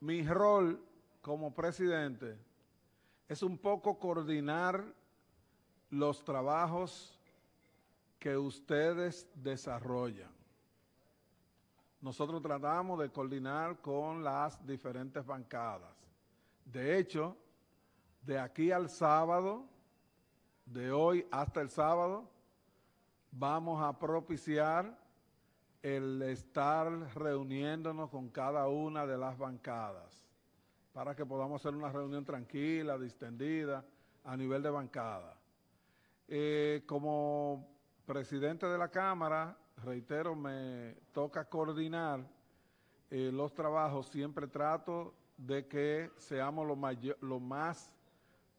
mi rol como presidente es un poco coordinar los trabajos que ustedes desarrollan. Nosotros tratamos de coordinar con las diferentes bancadas. De hecho, de aquí al sábado, de hoy hasta el sábado, vamos a propiciar el estar reuniéndonos con cada una de las bancadas para que podamos hacer una reunión tranquila, distendida, a nivel de bancada. Eh, como presidente de la Cámara, reitero, me toca coordinar eh, los trabajos, siempre trato de que seamos lo más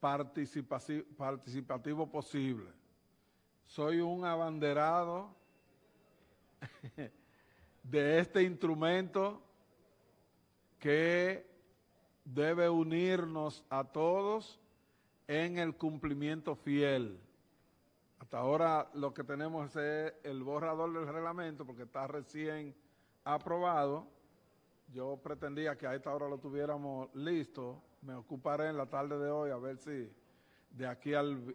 participativo posible. Soy un abanderado de este instrumento que debe unirnos a todos en el cumplimiento fiel. Hasta ahora lo que tenemos es el borrador del reglamento porque está recién aprobado. Yo pretendía que a esta hora lo tuviéramos listo. Me ocuparé en la tarde de hoy a ver si de aquí al,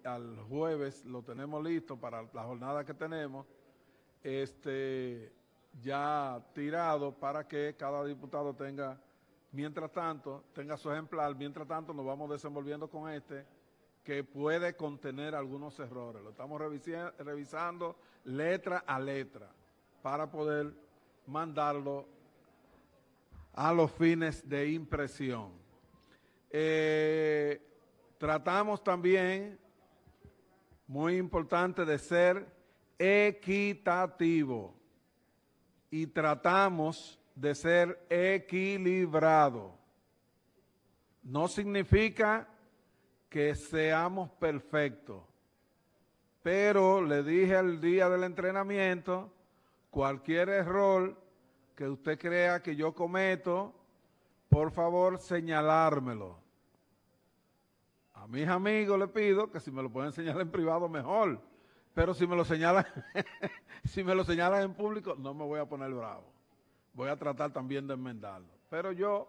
jueves lo tenemos listo para la jornada que tenemos este, ya tirado para que cada diputado tenga, mientras tanto, tenga su ejemplar, mientras tanto nos vamos desenvolviendo con este que puede contener algunos errores. Lo estamos revisando letra a letra para poder mandarlo a los fines de impresión. Eh, tratamos también, muy importante, de ser equitativo y tratamos de ser equilibrado. No significa que seamos perfectos, pero le dije al día del entrenamiento, cualquier error que usted crea que yo cometo, por favor señalármelo. A mis amigos le pido que si me lo pueden señalar en privado mejor pero si me lo señalan, si me lo señalan en público, no me voy a poner bravo. Voy a tratar también de enmendarlo. Pero yo,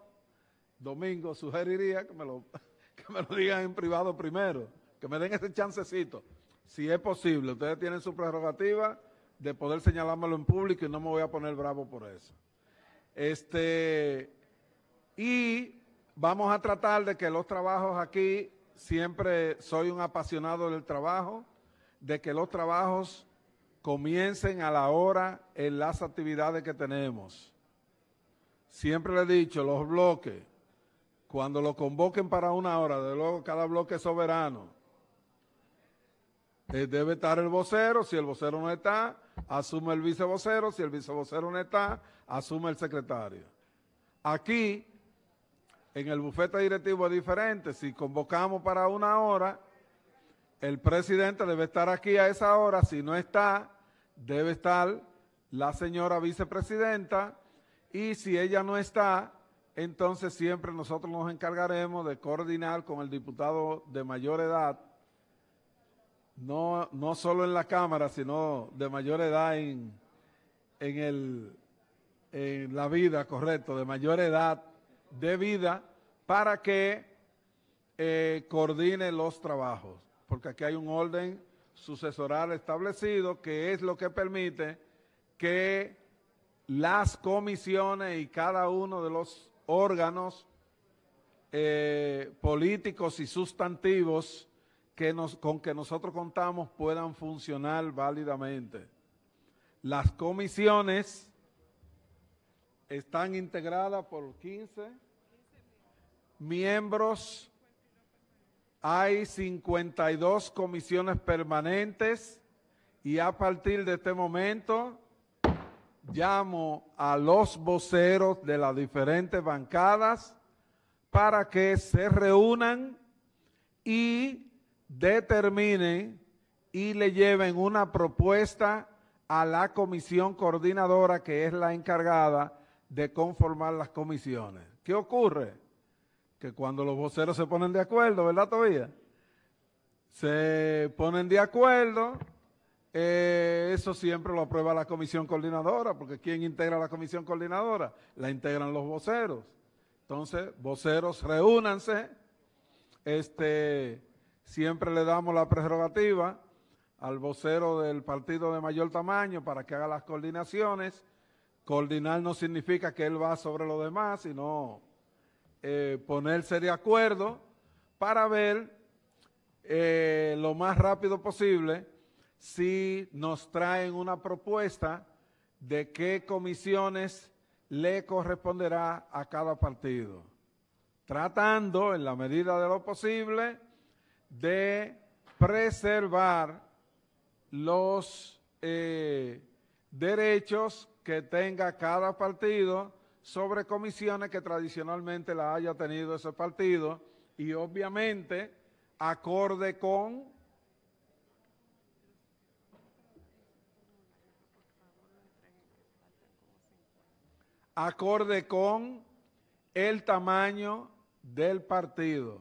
domingo, sugeriría que me lo, me lo digan en privado primero, que me den ese chancecito. Si es posible, ustedes tienen su prerrogativa de poder señalármelo en público y no me voy a poner bravo por eso. Este, y vamos a tratar de que los trabajos aquí, siempre soy un apasionado del trabajo, de que los trabajos comiencen a la hora en las actividades que tenemos. Siempre le he dicho, los bloques, cuando lo convoquen para una hora, de luego cada bloque es soberano. Eh, debe estar el vocero, si el vocero no está, asume el vicevocero, si el vicevocero no está, asume el secretario. Aquí, en el bufete directivo es diferente, si convocamos para una hora, el presidente debe estar aquí a esa hora. Si no está, debe estar la señora vicepresidenta. Y si ella no está, entonces siempre nosotros nos encargaremos de coordinar con el diputado de mayor edad, no, solo en la Cámara, sino de mayor edad en, en, el, en la vida, correcto, de mayor edad de vida, para que eh, coordine los trabajos porque aquí hay un orden sucesoral establecido que es lo que permite que las comisiones y cada uno de los órganos eh, políticos y sustantivos que con que nosotros contamos puedan funcionar válidamente. Las comisiones están integradas por 15 miembros hay 52 comisiones permanentes y a partir de este momento llamo a los voceros de las diferentes bancadas para que se reúnan y determinen y le lleven una propuesta a la comisión coordinadora que es la encargada de conformar las comisiones. ¿Qué ocurre? que cuando los voceros se ponen de acuerdo, ¿verdad todavía? Se ponen de acuerdo, eh, eso siempre lo aprueba la comisión coordinadora, porque ¿quién integra la comisión coordinadora? La integran los voceros. Entonces, voceros, reúnanse. Este, siempre le damos la prerrogativa al vocero del partido de mayor tamaño para que haga las coordinaciones. Coordinar no significa que él va sobre los demás, sino ponerse de acuerdo para ver eh, lo más rápido posible si nos traen una propuesta de qué comisiones le corresponderá a cada partido, tratando en la medida de lo posible de preservar los eh, derechos que tenga cada partido sobre comisiones que tradicionalmente la haya tenido ese partido y obviamente acorde con acorde con el tamaño del partido.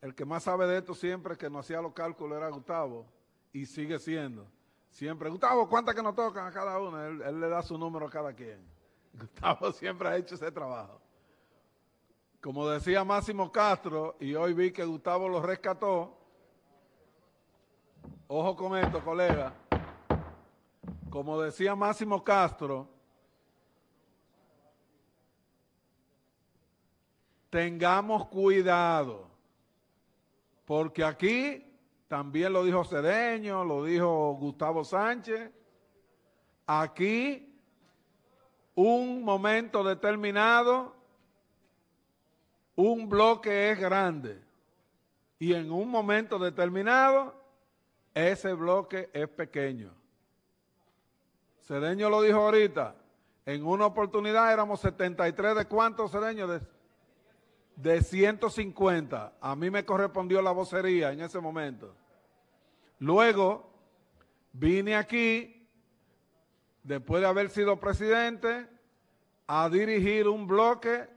El que más sabe de esto siempre que no hacía los cálculos era Gustavo y sigue siendo. Siempre, Gustavo, ¿cuántas que nos tocan a cada uno? él le da su número a cada quien. Gustavo siempre ha hecho ese trabajo. Como decía Máximo Castro, y hoy vi que Gustavo lo rescató, ojo con esto, colega, como decía Máximo Castro, tengamos cuidado, porque aquí también lo dijo Cedeño, lo dijo Gustavo Sánchez, aquí un momento determinado, un bloque es grande. Y en un momento determinado, ese bloque es pequeño. Cedeño lo dijo ahorita. En una oportunidad éramos 73 de cuántos Cedeño De, de 150. A mí me correspondió la vocería en ese momento. Luego vine aquí después de haber sido presidente, a dirigir un bloque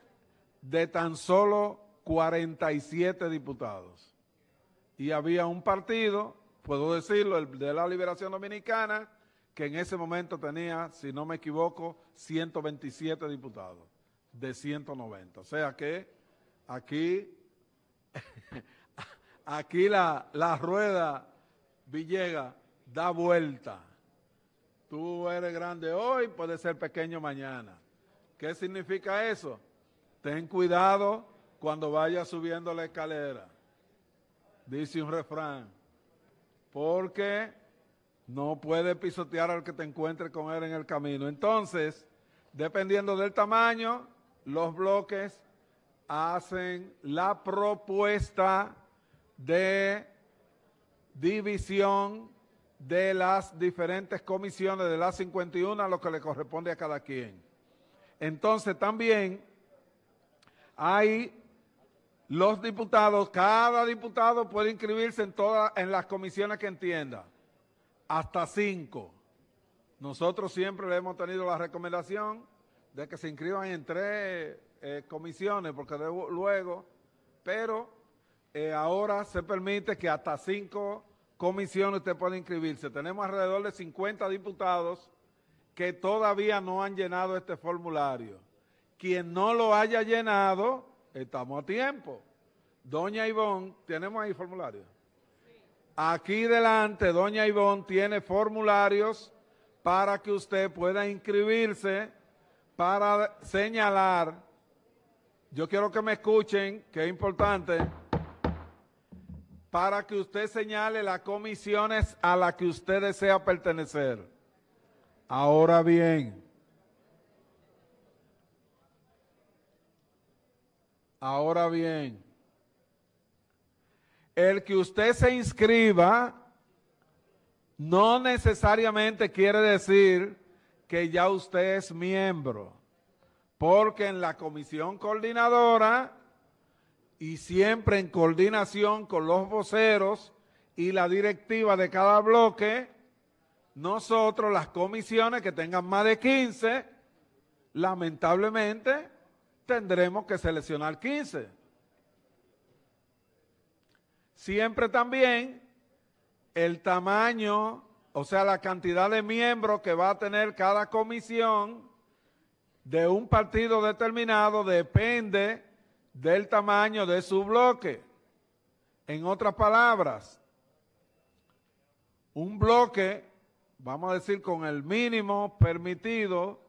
de tan solo 47 diputados. Y había un partido, puedo decirlo, el de la Liberación Dominicana, que en ese momento tenía, si no me equivoco, 127 diputados de 190. O sea que aquí, aquí la, rueda Villega da vuelta. Tú eres grande hoy, puedes ser pequeño mañana. ¿Qué significa eso? Ten cuidado cuando vayas subiendo la escalera. Dice un refrán. Porque no puedes pisotear al que te encuentre con él en el camino. Entonces, dependiendo del tamaño, los bloques hacen la propuesta de división de las diferentes comisiones de las 51 a lo que le corresponde a cada quien. Entonces también hay los diputados, cada diputado puede inscribirse en todas en las comisiones que entienda, hasta cinco. Nosotros siempre le hemos tenido la recomendación de que se inscriban en tres eh, comisiones, porque luego, pero eh, ahora se permite que hasta cinco comisión usted puede inscribirse. Tenemos alrededor de 50 diputados que todavía no han llenado este formulario. Quien no lo haya llenado, estamos a tiempo. Doña Ivonne, ¿tenemos ahí formulario? Aquí delante, Doña Ivonne tiene formularios para que usted pueda inscribirse para señalar. Yo quiero que me escuchen, que es importante para que usted señale las comisiones a las que usted desea pertenecer. Ahora bien, ahora bien, el que usted se inscriba no necesariamente quiere decir que ya usted es miembro, porque en la comisión coordinadora y siempre en coordinación con los voceros y la directiva de cada bloque, nosotros las comisiones que tengan más de 15, lamentablemente tendremos que seleccionar 15. Siempre también el tamaño, o sea, la cantidad de miembros que va a tener cada comisión de un partido determinado depende del tamaño de su bloque. En otras palabras, un bloque, vamos a decir, con el mínimo permitido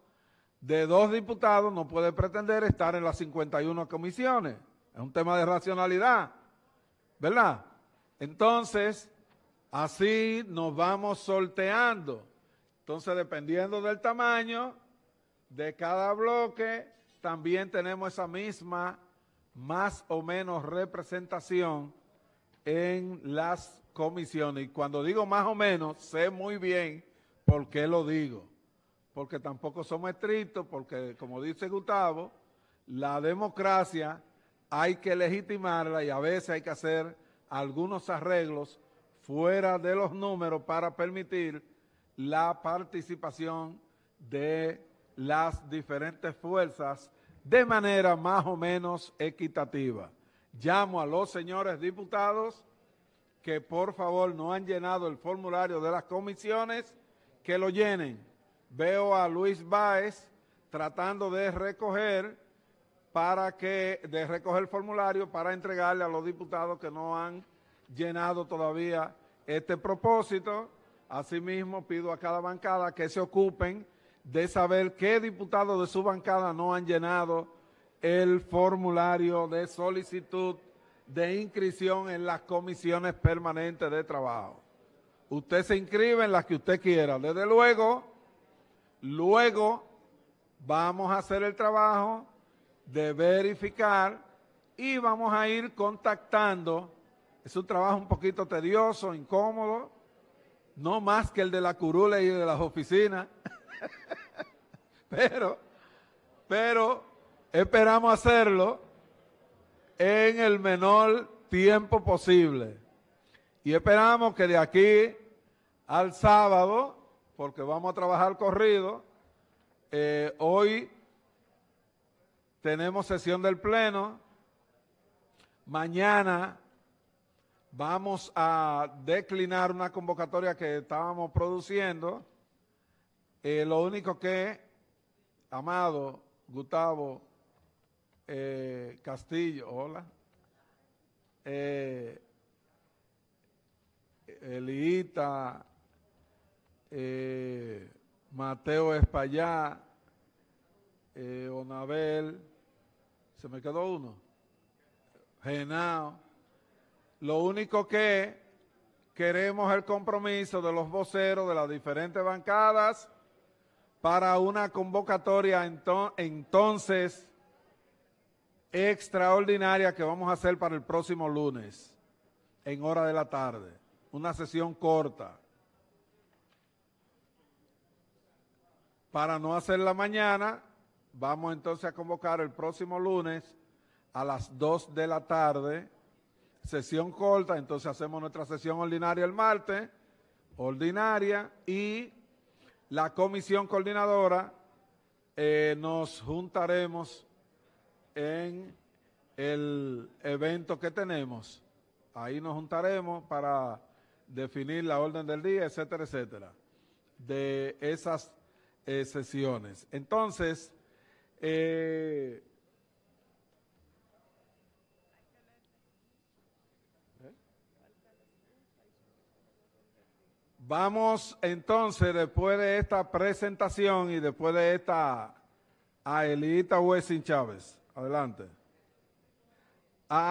de dos diputados no puede pretender estar en las 51 comisiones. Es un tema de racionalidad, ¿verdad? Entonces, así nos vamos sorteando. Entonces, dependiendo del tamaño de cada bloque, también tenemos esa misma más o menos representación en las comisiones. Y cuando digo más o menos, sé muy bien por qué lo digo. Porque tampoco somos estrictos, porque como dice Gustavo, la democracia hay que legitimarla y a veces hay que hacer algunos arreglos fuera de los números para permitir la participación de las diferentes fuerzas de manera más o menos equitativa. Llamo a los señores diputados que por favor no han llenado el formulario de las comisiones, que lo llenen. Veo a Luis Báez tratando de recoger para que de recoger el formulario para entregarle a los diputados que no han llenado todavía este propósito. Asimismo, pido a cada bancada que se ocupen de saber qué diputados de su bancada no han llenado el formulario de solicitud de inscripción en las comisiones permanentes de trabajo. Usted se inscribe en las que usted quiera. Desde luego, luego vamos a hacer el trabajo de verificar y vamos a ir contactando. Es un trabajo un poquito tedioso, incómodo, no más que el de la curula y de las oficinas. pero, pero esperamos hacerlo en el menor tiempo posible. Y esperamos que de aquí al sábado, porque vamos a trabajar corrido, eh, hoy tenemos sesión del Pleno, mañana vamos a declinar una convocatoria que estábamos produciendo, eh, lo único que Amado, Gustavo, eh, Castillo, hola. Elita, eh, Eliita, eh, Mateo Espallá, Onabel, se me quedó uno, Genao. Lo único que queremos es el compromiso de los voceros de las diferentes bancadas para una convocatoria entonces extraordinaria que vamos a hacer para el próximo lunes en hora de la tarde. Una sesión corta. Para no hacer la mañana, vamos entonces a convocar el próximo lunes a las 2 de la tarde, sesión corta, entonces hacemos nuestra sesión ordinaria el martes, ordinaria, y la comisión coordinadora eh, nos juntaremos en el evento que tenemos. Ahí nos juntaremos para definir la orden del día, etcétera, etcétera, de esas eh, sesiones. Entonces, eh, Vamos entonces, después de esta presentación y después de esta, a Elita Wessing Chávez. Adelante. Ah,